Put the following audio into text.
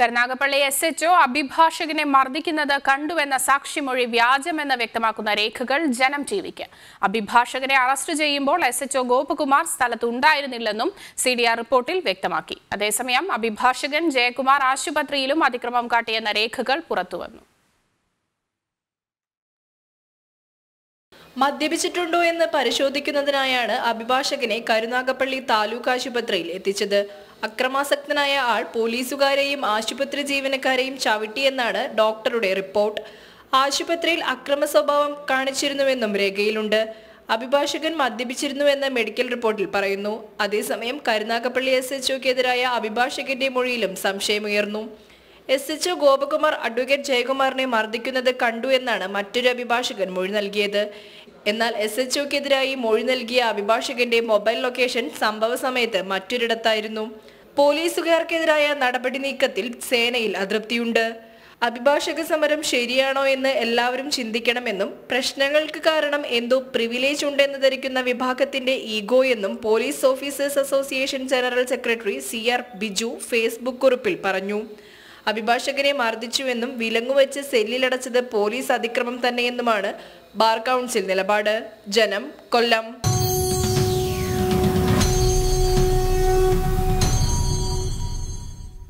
Karunagappally S HO അഭിഭാഷകനെ മർദ്ദിക്കുന്നത് കണ്ടുവെന്ന സാക്ഷിമൊഴി വ്യാജമെന്ന് വ്യക്തമാക്കുന്ന രേഖകൾ ജനം ടിവിക്ക് അഭിഭാഷകനെ അറസ്റ്റ് ചെയ്യുമ്പോൾ എസ് എച്ച്ഒ ഗോപകുമാർ ഗോപകുമാർ സ്ഥലത്തുണ്ടായിരുന്നില്ലെന്നും സി ഡി ആർ റിപ്പോർട്ടിൽ വ്യക്തമാക്കി അതേസമയം അഭിഭാഷകൻ ജയകുമാർ ആശുപത്രിയിലും അതിക്രമം കാട്ടിയെന്ന രേഖകൾ പുറത്തുവന്നു മദ്യപിച്ചിട്ടുണ്ടോ എന്ന് പരിശോധിക്കുന്നതിനായാണ് അഭിഭാഷകനെ കരുനാഗപ്പള്ളി താലൂക്ക് ആശുപത്രിയിൽ എത്തിച്ചത് അക്രമാസക്തനായ ആൾ പോലീസുകാരെയും ആശുപത്രി ജീവനക്കാരെയും ചവിട്ടിയെന്നാണ് ഡോക്ടറുടെ റിപ്പോർട്ട് ആശുപത്രിയിൽ അക്രമ സ്വഭാവം കാണിച്ചിരുന്നുവെന്നും രേഖയിലുണ്ട് അഭിഭാഷകൻ മദ്യപിച്ചിരുന്നുവെന്ന് മെഡിക്കൽ റിപ്പോർട്ടിൽ പറയുന്നു അതേസമയം കരുനാഗപ്പള്ളി എസ് എച്ച്ഒക്കെതിരായ അഭിഭാഷകന്റെ മൊഴിയിലും സംശയമുയർന്നു എസ് എച്ച് ഗോപകുമാർ അഡ്വക്കേറ്റ് ജയകുമാറിനെ മർദ്ദിക്കുന്നത് കണ്ടു എന്നാണ് മറ്റൊരു അഭിഭാഷകൻ മൊഴി നൽകിയത് എന്നാൽ എസ് എച്ച് ഒക്കെതിരായി മൊഴി നൽകിയ അഭിഭാഷകന്റെ മൊബൈൽ ലൊക്കേഷൻ സംഭവ സമയത്ത് മറ്റൊരിടത്തായിരുന്നു പോലീസുകാർക്കെതിരായ നടപടി നീക്കത്തിൽ സേനയിൽ അതൃപ്തിയുണ്ട് അഭിഭാഷക സമരം ശരിയാണോ എന്ന് എല്ലാവരും ചിന്തിക്കണമെന്നും പ്രശ്നങ്ങൾക്ക് കാരണം എന്തോ പ്രിവിലേജ് ഉണ്ടെന്ന് ധരിക്കുന്ന വിഭാഗത്തിന്റെ ഈഗോ എന്നും police officers association general secretary C R Biju Facebook കുറിപ്പിൽ പറഞ്ഞു അഭിഭാഷകനെ മർദ്ദിച്ചുവെന്നും വിലങ്ങുവെച്ച് സെല്ലിലടച്ചത് പോലീസ് അതിക്രമം തന്നെയെന്നുമാണ് ബാർ കൗൺസിൽ നിലപാട് ജനം കൊല്ലം